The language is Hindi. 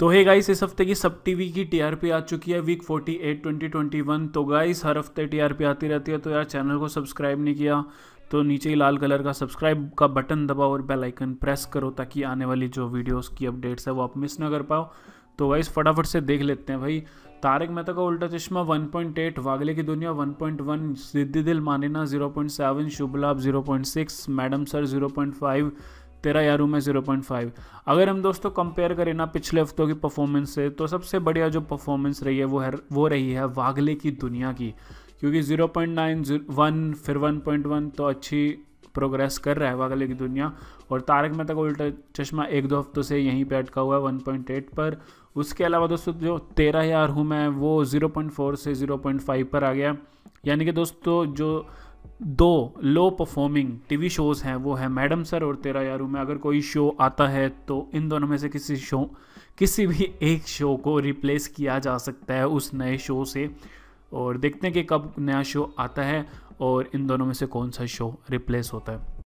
तो हे गाइस इस हफ्ते की सब टीवी की टीआरपी आ चुकी है वीक 48 2021 तो गाइस हर हफ्ते टीआरपी आती रहती है तो यार चैनल को सब्सक्राइब नहीं किया तो नीचे ही लाल कलर का सब्सक्राइब का बटन दबाओ और बेल आइकन प्रेस करो ताकि आने वाली जो वीडियोस की अपडेट्स है वो आप मिस ना कर पाओ तो गाइस फटाफट से देख लेते हैं भाई तारक मेहता का उल्टा चश्मा 1.8 वागले की दुनिया 1.1 जिद्दी दिल मानिना 0.7 शुभ लाभ सिक्स मैडम सर फाइव तेरह यारू में ज़ीरो पॉइंट फाइव अगर हम दोस्तों कंपेयर करें ना पिछले हफ्तों की परफॉर्मेंस से तो सबसे बढ़िया जो परफॉर्मेंस रही है वो है वो रही है वागले की दुनिया की क्योंकि ज़ीरो पॉइंट नाइन वन फिर वन पॉइंट वन तो अच्छी प्रोग्रेस कर रहा है वागले की दुनिया और तारक मेहता का उल्टा चश्मा एक दो हफ्तों से यहीं पर अटका हुआ है वन पॉइंट एट पर उसके अलावा दोस्तों जो तेरह यार हूँ मैं वो जीरो पॉइंट फोर से ज़ीरो पॉइंट फाइव पर आ गया यानी कि दोस्तों जो दो लो परफॉर्मिंग टीवी शोज़ हैं वो है मैडम सर और तेरा यारू में अगर कोई शो आता है तो इन दोनों में से किसी शो किसी भी एक शो को रिप्लेस किया जा सकता है उस नए शो से और देखते हैं कि कब नया शो आता है और इन दोनों में से कौन सा शो रिप्लेस होता है